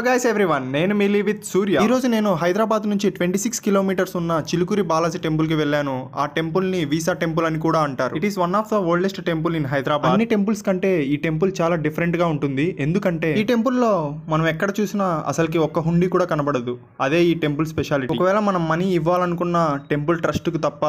hello guys everyone నేను మిలీ with Surya ఈరోజు నేను హైదరాబాద్ నుంచి ట్వంటీ సిక్స్ కిలోమీటర్స్ ఉన్న చిలుకూరి బాలాజీ టెంపుల్కి వెళ్ళాను ఆ టెంపుల్ని వీసా టెంపుల్ అని కూడా అంటారు it is one of the oldest temple in Hyderabad అన్ని టెంపుల్స్ కంటే ఈ టెంపుల్ చాలా డిఫరెంట్గా ఉంటుంది ఎందుకంటే ఈ టెంపుల్లో మనం ఎక్కడ చూసినా అసలుకి ఒక్క హుండీ కూడా కనబడదు అదే ఈ టెంపుల్ స్పెషాలిటీ ఒకవేళ మనం మనీ ఇవ్వాలనుకున్న టెంపుల్ ట్రస్ట్కి తప్ప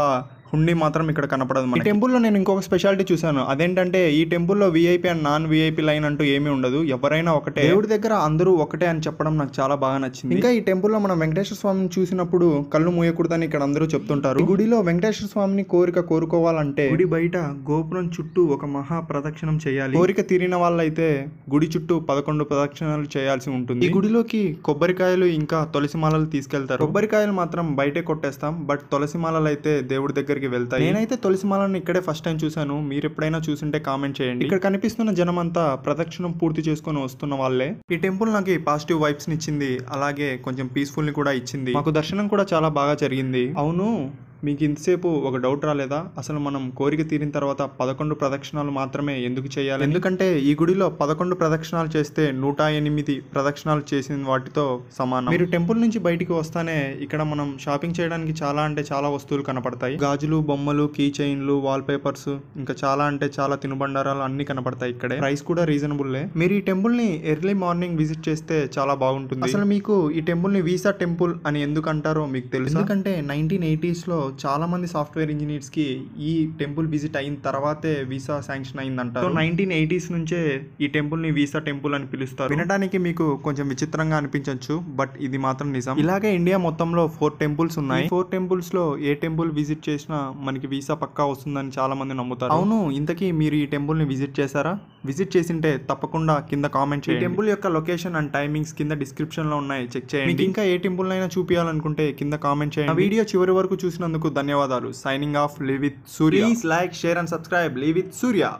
హుండీ మాత్రం ఇక్కడ కనపడదు ఈ టెంపుల్లో నేను ఇంకొక స్పెషాలిటీ చూశాను అదేంటంటే ఈ టెంపుల్లో VIP and non VIP line అంటూ ఏమీ ఉండదు ఎవరైనా ఒకటే దేవుడి దగ్గర అందరూ ఒకటే అని చెప్పడం నాకు చాలా బాగా నచ్చింది ఇంకా ఈ టెంపుల్లో మనం వెంకటేశ్వర స్వామిని చూసినప్పుడు కళ్ళు మూయకూడదని ఇక్కడ అందరూ చెప్తుంటారు గుడిలో వెంకటేశ్వర స్వామిని కోరిక కోరుకోవాలంటే గుడి బయట గోపురం చుట్టూ ఒక మహా ప్రదక్షిణం చేయాలి కోరిక తీరిన వాళ్ళైతే గుడి చుట్టూ పదకొండు ప్రదక్షిణాలు చేయాల్సి ఉంటుంది ఈ గుడిలోకి కొబ్బరికాయలు ఇంకా తులసి మాలలు తీసుకెళ్తారు కొబ్బరికాయలు మాత్రం బయటే కొట్టేస్తాం బట్ తులసి మాలలు అయితే దేవుడి దగ్గర దగ్గరికి వెళ్తాయి నేనైతే మాలను ఇక్కడే ఫస్ట్ టైం చూశాను మీరు ఎప్పుడైనా చూసింటే కామెంట్ చేయండి ఇక్కడ కనిపిస్తున్న జనం అంతా ప్రదక్షిణం పూర్తి చేసుకుని వస్తున్న వాళ్ళే ఈ టెంపుల్ నాకు పాజిటివ్ వైబ్స్ ఇచ్చింది అలాగే కొంచెం పీస్ఫుల్ ని కూడా ఇచ్చింది మాకు దర్శనం కూడా చాలా బాగా జరిగింది అవును మీకు ఇంతసేపు ఒక డౌట్ రాలేదా అసలు మనం కోరిక తీరిన తర్వాత పదకొండు ప్రదక్షిణాలు మాత్రమే ఎందుకు చేయాలి ఎందుకంటే ఈ గుడిలో పదకొండు ప్రదక్షిణాలు చేస్తే నూట ఎనిమిది ప్రదక్షిణాలు చేసిన వాటితో సమానం మీరు టెంపుల్ నుంచి బయటికి వస్తానే ఇక్కడ మనం షాపింగ్ చేయడానికి చాలా అంటే చాలా వస్తువులు కనపడతాయి గాజులు బొమ్మలు కీ చైన్లు వాల్ పేపర్స్ ఇంకా చాలా అంటే చాలా తినుబండారాలు అన్ని కనపడతాయి ఇక్కడే ప్రైస్ కూడా రీజనబుల్లే మీరు ఈ టెంపుల్ ని ఎర్లీ మార్నింగ్ విజిట్ చేస్తే చాలా బాగుంటుంది అసలు మీకు ఈ టెంపుల్ ని వీసా టెంపుల్ అని ఎందుకు అంటారో మీకు తెలుసు ఎందుకంటే నైన్టీన్ ఎయిటీస్ లో చాలామంది సాఫ్ట్వేర్ ఇంజనీర్స్కి ఈ టెంపుల్ విజిట్ అయిన తర్వాతే వీసా శాంక్షన్ అయిందంట సో నైన్టీన్ ఎయిటీస్ నుంచే ఈ టెంపుల్ని వీసా టెంపుల్ అని పిలుస్తారు వినడానికి మీకు కొంచెం విచిత్రంగా అనిపించవచ్చు బట్ ఇది మాత్రం నిజం ఇలాగే ఇండియా మొత్తంలో ఫోర్ టెంపుల్స్ ఉన్నాయి ఫోర్ టెంపుల్స్ లో ఏ టెంపుల్ విజిట్ చేసినా మనకి వీసా పక్కా వస్తుందని చాలా మంది నమ్ముతారు అవును ఇంతకీ మీరు ఈ టెంపుల్ ని విజిట్ చేశారా విజిట్ చేసింటే తప్పకుండా కింద కామెంట్ చేయండి టెంపుల్ యొక్క లొకేషన్ అండ్ టైమింగ్స్ కింద డిస్క్రిప్షన్ లో ఉన్నాయి చెక్ చేయండి ఇంకా ఏ టెంపుల్ అయినా చూపించాలనుకుంటే కింద కామెంట్ చేయండి వీడియో చివరి వరకు చూసినందుకు ధన్యవాదాలు signing off with Surya please like share and subscribe with Surya